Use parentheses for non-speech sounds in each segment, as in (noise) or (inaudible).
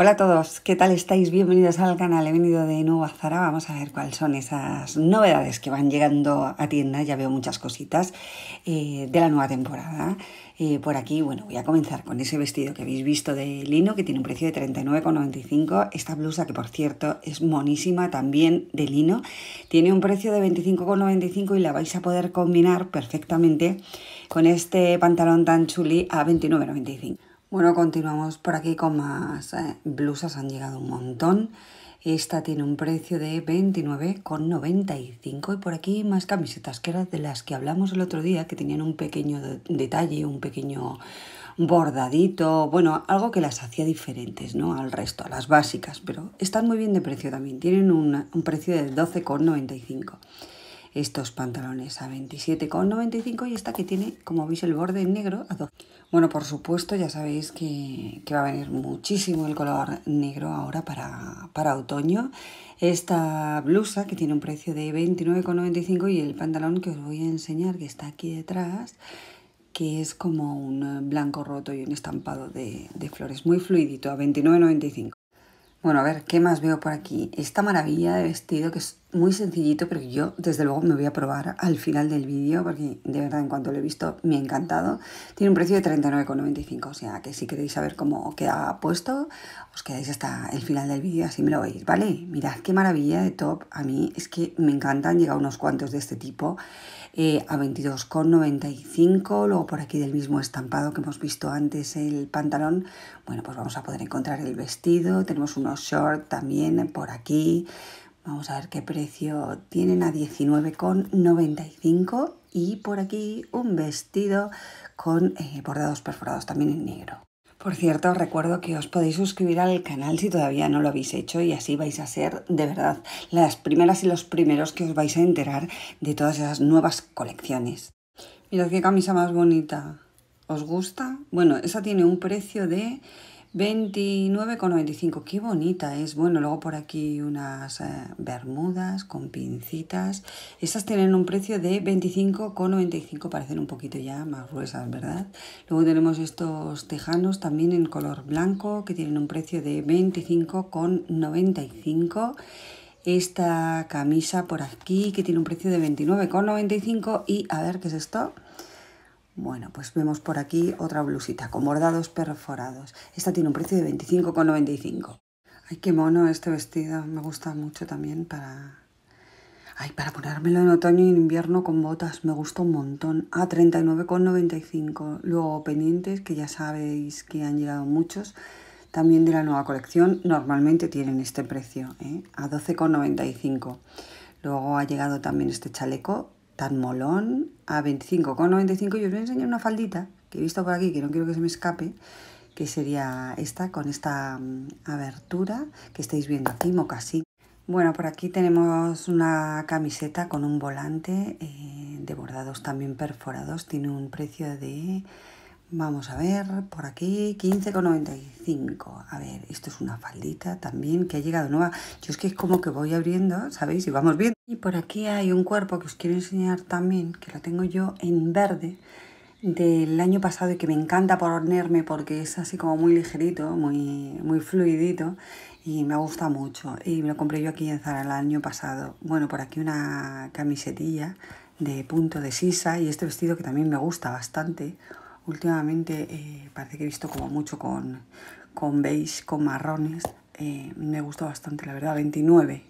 Hola a todos, ¿qué tal estáis? Bienvenidos al canal. He venido de nuevo a Zara. Vamos a ver cuáles son esas novedades que van llegando a tienda. Ya veo muchas cositas eh, de la nueva temporada. Eh, por aquí, bueno, voy a comenzar con ese vestido que habéis visto de lino, que tiene un precio de 39,95. Esta blusa, que por cierto es monísima también de lino, tiene un precio de 25,95 y la vais a poder combinar perfectamente con este pantalón tan chuli a 29,95. Bueno, continuamos por aquí con más eh, blusas, han llegado un montón. Esta tiene un precio de 29,95 y por aquí más camisetas que eran de las que hablamos el otro día, que tenían un pequeño detalle, un pequeño bordadito, bueno, algo que las hacía diferentes ¿no? al resto, a las básicas, pero están muy bien de precio también, tienen un precio de 12,95 estos pantalones a 27,95 y esta que tiene, como veis, el borde negro a Bueno, por supuesto, ya sabéis que, que, va a venir muchísimo el color negro ahora para, para otoño. Esta blusa que tiene un precio de 29,95 y el pantalón que os voy a enseñar, que está aquí detrás, que es como un blanco roto y un estampado de, de flores, muy fluidito, a 29,95. Bueno, a ver, ¿qué más veo por aquí? Esta maravilla de vestido que es muy sencillito, pero yo desde luego me voy a probar al final del vídeo porque de verdad en cuanto lo he visto me ha encantado. Tiene un precio de 39,95, o sea que si queréis saber cómo queda puesto, os quedáis hasta el final del vídeo, así me lo veis, ¿vale? Mirad qué maravilla de top, a mí es que me encantan, llega unos cuantos de este tipo eh, a 22,95, luego por aquí del mismo estampado que hemos visto antes el pantalón, bueno pues vamos a poder encontrar el vestido, tenemos unos shorts también por aquí, Vamos a ver qué precio tienen a 19,95 y por aquí un vestido con eh, bordados perforados también en negro. Por cierto, os recuerdo que os podéis suscribir al canal si todavía no lo habéis hecho y así vais a ser de verdad las primeras y los primeros que os vais a enterar de todas esas nuevas colecciones. Mirad qué camisa más bonita. ¿Os gusta? Bueno, esa tiene un precio de 29,95. Qué bonita es. Bueno, luego por aquí unas eh, bermudas con pincitas. Estas tienen un precio de 25,95. Parecen un poquito ya más gruesas, ¿verdad? Luego tenemos estos tejanos también en color blanco que tienen un precio de 25,95 esta camisa por aquí que tiene un precio de 29,95 y a ver qué es esto bueno, pues vemos por aquí otra blusita con bordados perforados. Esta tiene un precio de 25,95. Ay, qué mono este vestido. Me gusta mucho también para... Ay, para ponérmelo en otoño y en invierno con botas. Me gusta un montón. Ah, A 39,95. Luego pendientes, que ya sabéis que han llegado muchos. También de la nueva colección. Normalmente tienen este precio. ¿eh? A 12,95. Luego ha llegado también este chaleco tan molón a 25,95. Y os voy a enseñar una faldita que he visto por aquí, que no quiero que se me escape, que sería esta, con esta mm, abertura que estáis viendo aquí, mocasín. Bueno, por aquí tenemos una camiseta con un volante eh, de bordados también perforados. Tiene un precio de, vamos a ver, por aquí 15,95. A ver, esto es una faldita también que ha llegado nueva. Yo es que es como que voy abriendo, ¿sabéis? Y vamos viendo. Y por aquí hay un cuerpo que os quiero enseñar también, que lo tengo yo en verde del año pasado y que me encanta por ponerme porque es así como muy ligerito, muy, muy fluidito y me gusta mucho. Y lo compré yo aquí en Zara el año pasado. Bueno, por aquí una camisetilla de punto de sisa y este vestido que también me gusta bastante. Últimamente eh, parece que he visto como mucho con, beige, con marrones. Eh, me gusta bastante, la verdad, 29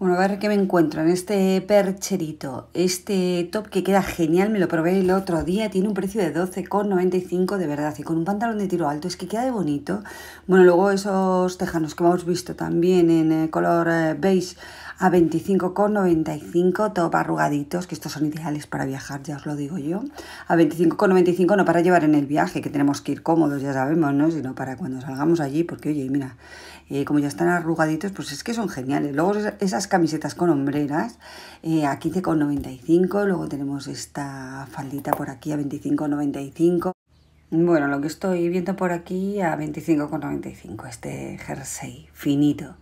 bueno, a ver qué me encuentro en este percherito. Este top que queda genial, me lo probé el otro día. Tiene un precio de 12,95 de verdad. Y con un pantalón de tiro alto, es que queda de bonito. Bueno, luego esos tejanos que hemos visto también en eh, color eh, beige a 25,95, todo arrugaditos, que estos son ideales para viajar, ya os lo digo yo. A 25,95 no para llevar en el viaje, que tenemos que ir cómodos, ya sabemos, ¿no? Sino para cuando salgamos allí, porque oye, mira, eh, como ya están arrugaditos, pues es que son geniales. Luego esas camisetas con hombreras eh, a 15,95, luego tenemos esta faldita por aquí a 25,95. Bueno, lo que estoy viendo por aquí a 25,95, este jersey finito.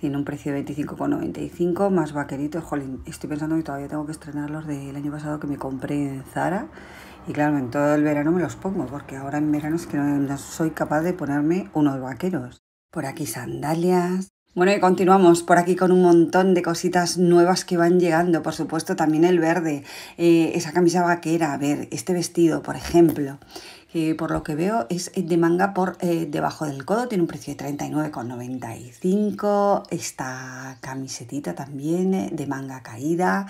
Tiene un precio de 25,95 más vaqueritos. Jolín, estoy pensando que todavía tengo que estrenar los del año pasado que me compré en Zara. Y claro, en todo el verano me los pongo, porque ahora en verano es que no, soy capaz de ponerme unos vaqueros. Por aquí sandalias, bueno, y continuamos por aquí con un montón de cositas nuevas que van llegando. Por supuesto, también el verde, eh, esa camisa vaquera, a ver, este vestido, por ejemplo que por lo que veo es eh, de manga por eh, debajo del codo, tiene un precio de 39,95. Esta camisetita también eh, de manga caída.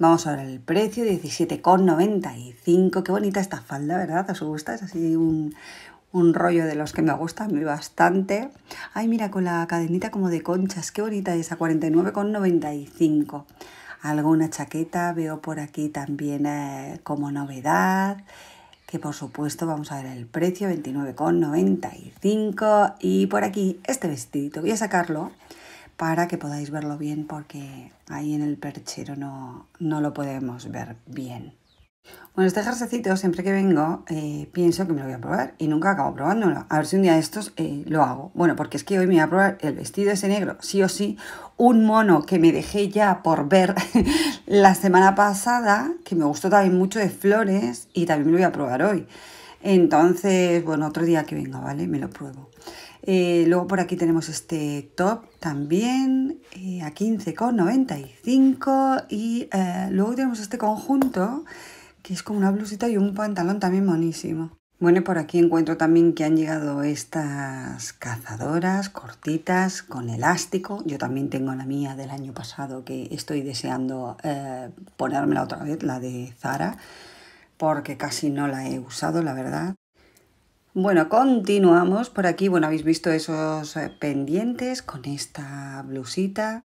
Vamos a ver el precio, 17,95. Qué bonita esta falda, ¿verdad? ¿Os gusta? Es así un, rollo de los que me gustan muy bastante. Ay, mira, con la cadenita como de conchas, qué bonita esa, 49,95. Alguna chaqueta veo por aquí también como novedad que por supuesto vamos a ver el precio 29,95 y por aquí este vestidito voy a sacarlo para que podáis verlo bien porque ahí en el perchero no, no lo podemos ver bien. Bueno, este ejercicio siempre que vengo eh, pienso que me lo voy a probar y nunca acabo probándolo. A ver si un día de estos eh, lo hago. Bueno, porque es que hoy me voy a probar el vestido ese negro, sí o sí. Un mono que me dejé ya por ver (laughs) la semana pasada, que me gustó también mucho de flores y también me lo voy a probar hoy. Entonces, bueno, otro día que venga, ¿vale? Me lo pruebo. Eh, luego por aquí tenemos este top también a 15,95 y luego tenemos este conjunto que es como una blusita y un pantalón también monísimo. Bueno, por aquí encuentro también que han llegado estas cazadoras cortitas con elástico. Yo también tengo la mía del año pasado que estoy deseando ponerme eh, ponérmela otra vez, la de Zara, porque casi no la he usado, la verdad. Bueno, continuamos por aquí. Bueno, habéis visto esos eh, pendientes con esta blusita.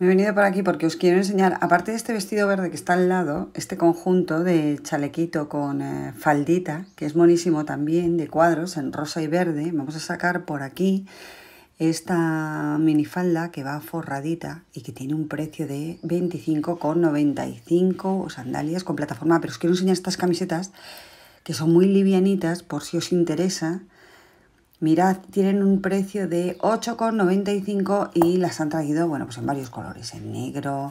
Me he venido por aquí porque os quiero enseñar, aparte de este vestido verde que está al lado, este conjunto de chalequito con eh, faldita, que es monísimo también, de cuadros en rosa y verde. Vamos a sacar por aquí esta minifalda que va forradita y que tiene un precio de 25,95 sandalias con plataforma. Pero os quiero enseñar estas camisetas que son muy livianitas por si os interesa. Mirad, tienen un precio de 8,95 y las han traído, bueno, pues en varios colores, en negro,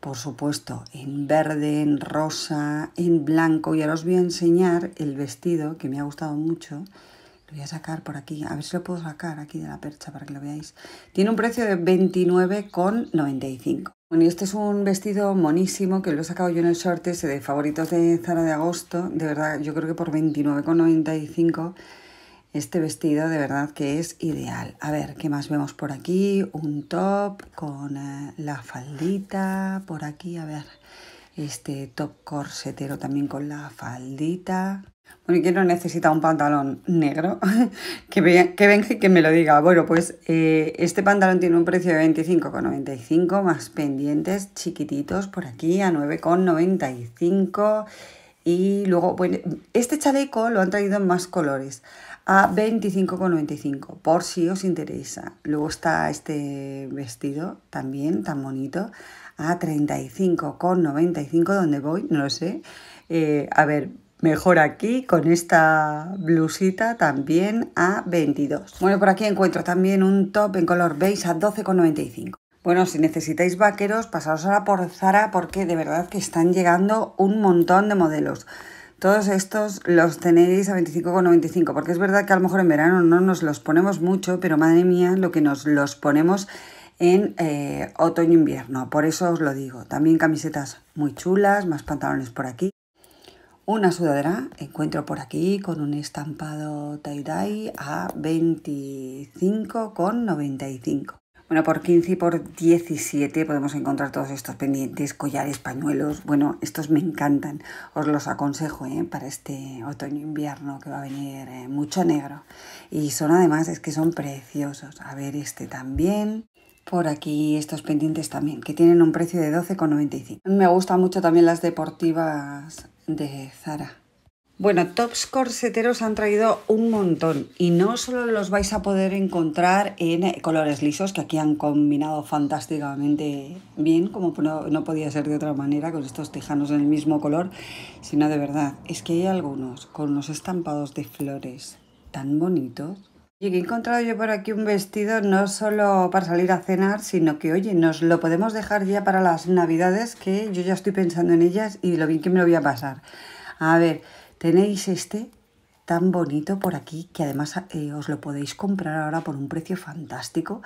por supuesto, en verde, en rosa, en blanco. Y ahora os voy a enseñar el vestido que me ha gustado mucho. Lo voy a sacar por aquí, a ver si lo puedo sacar aquí de la percha para que lo veáis. Tiene un precio de 29,95. Bueno, y este es un vestido monísimo que lo he sacado yo en el sorteo ese de favoritos de Zara de agosto. De verdad, yo creo que por 29,95 este vestido de verdad que es ideal. A ver, ¿qué más vemos por aquí? Un top con eh, la faldita por aquí, a ver. Este top corsetero también con la faldita. Bueno, no necesita un pantalón negro? (laughs) que, venga, que y que me lo diga. Bueno, pues eh, este pantalón tiene un precio de 25,95 más pendientes chiquititos por aquí a 9,95. Y luego, bueno, este chaleco lo han traído en más colores a 25,95 por si os interesa. Luego está este vestido también tan bonito a 35,95 donde voy, no lo sé. Eh, a ver, Mejor aquí con esta blusita también a 22. Bueno, por aquí encuentro también un top en color beige a 12,95. Bueno, si necesitáis vaqueros, pasaros ahora por Zara porque de verdad que están llegando un montón de modelos. Todos estos los tenéis a 25,95, porque es verdad que a lo mejor en verano no nos los ponemos mucho, pero madre mía, lo que nos los ponemos en eh, otoño-invierno. Por eso os lo digo. También camisetas muy chulas, más pantalones por aquí. Una sudadera encuentro por aquí con un estampado tie-dye a 25,95. Bueno, por 15 y por 17 podemos encontrar todos estos pendientes, collares, pañuelos. Bueno, estos me encantan. Os los aconsejo ¿eh? para este otoño-invierno que va a venir eh, mucho negro. Y son además, es que son preciosos. A ver, este también por aquí estos pendientes también, que tienen un precio de 12,95. Me gustan mucho también las deportivas de Zara. Bueno, tops corseteros han traído un montón y no solo los vais a poder encontrar en eh, colores lisos, que aquí han combinado fantásticamente bien, como no, podía ser de otra manera, con estos tejanos en el mismo color, sino de verdad, es que hay algunos con los estampados de flores tan bonitos. Y que he encontrado yo por aquí un vestido no solo para salir a cenar, sino que, oye, nos lo podemos dejar ya para las navidades, que yo ya estoy pensando en ellas y lo bien que me lo voy a pasar. A ver, Tenéis este tan bonito por aquí, que además eh, os lo podéis comprar ahora por un precio fantástico,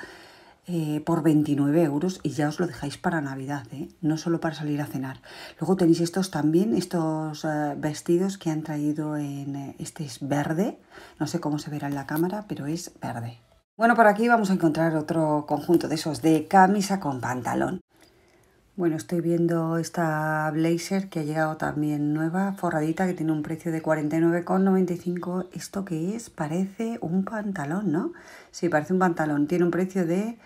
eh, por 29 euros y ya os lo dejáis para Navidad, eh, no solo para salir a cenar. Luego tenéis estos también, estos vestidos que han traído en... este es verde, no sé cómo se verá en la cámara, pero es verde. Bueno, por aquí vamos a encontrar otro conjunto de esos de camisa con pantalón. Bueno, estoy viendo esta blazer que ha llegado también nueva, forradita, que tiene un precio de 49,95. ¿Esto qué es? Parece un pantalón, ¿no? Sí, parece un pantalón. Tiene un precio de,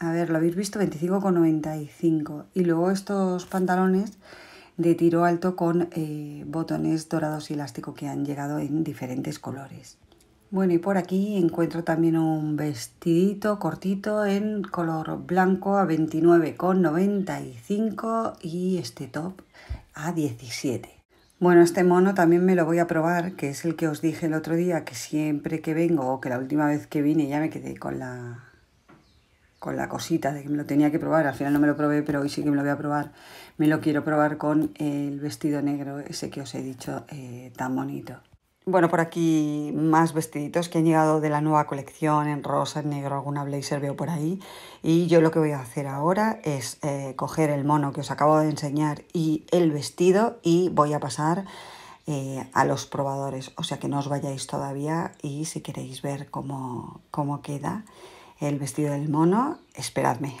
a ver, lo habéis visto, 25,95. Y luego estos pantalones de tiro alto con eh, botones dorados y elástico que han llegado en diferentes colores. Bueno, y por aquí encuentro también un vestidito cortito en color blanco a 29,95 y este top a 17. Bueno, este mono también me lo voy a probar, que es el que os dije el otro día, que siempre que vengo o que la última vez que vine ya me quedé con la con la cosita de que me lo tenía que probar, al final no me lo probé, pero hoy sí que me lo voy a probar. Me lo quiero probar con el vestido negro ese que os he dicho eh, tan bonito. Bueno, por aquí más vestiditos que han llegado de la nueva colección en rosa, en negro, alguna blazer veo por ahí. Y yo lo que voy a hacer ahora es eh, coger el mono que os acabo de enseñar y el vestido y voy a pasar eh, a los probadores. O sea que no os vayáis todavía y si queréis ver cómo, cómo queda el vestido del mono, esperadme.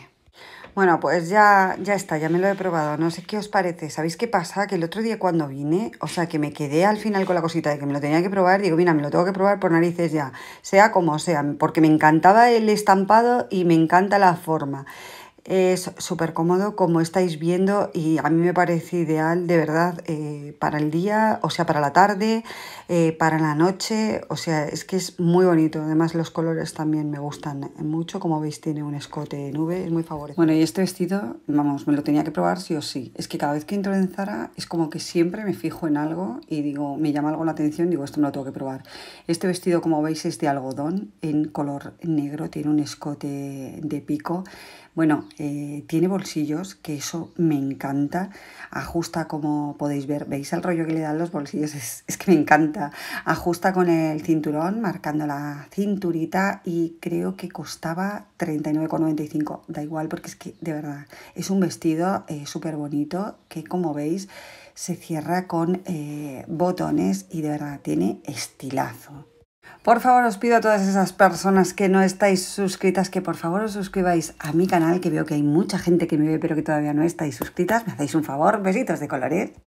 Bueno, pues ya, ya está, ya me lo he probado. No sé qué os parece. ¿Sabéis qué pasa? Que el otro día cuando vine, o sea, que me quedé al final con la cosita de que me lo tenía que probar, digo, mira, me lo tengo que probar por narices ya, sea como sea, porque me encantaba el estampado y me encanta la forma. Es súper cómodo, como estáis viendo, y a mí me parece ideal, de verdad, eh, para el día, o sea, para la tarde, eh, para la noche, o sea, es que es muy bonito. Además, los colores también me gustan eh, mucho, como veis, tiene un escote de nube, es muy favorito. Bueno, y este vestido, vamos, me lo tenía que probar sí o sí. Es que cada vez que entro en Zara, es como que siempre me fijo en algo y digo, me llama algo la atención, digo, esto no lo tengo que probar. Este vestido, como veis, es de algodón en color negro, tiene un escote de pico, bueno, eh, tiene bolsillos, que eso me encanta. Ajusta como podéis ver, veis el rollo que le dan los bolsillos, es, que me encanta. Ajusta con el cinturón, marcando la cinturita y creo que costaba 39,95. Da igual porque es que de verdad es un vestido eh, súper bonito que como veis se cierra con eh, botones y de verdad tiene estilazo. Por favor, os pido a todas esas personas que no estáis suscritas que por favor os suscribáis a mi canal, que veo que hay mucha gente que me ve pero que todavía no estáis suscritas. Me hacéis un favor, besitos de colores.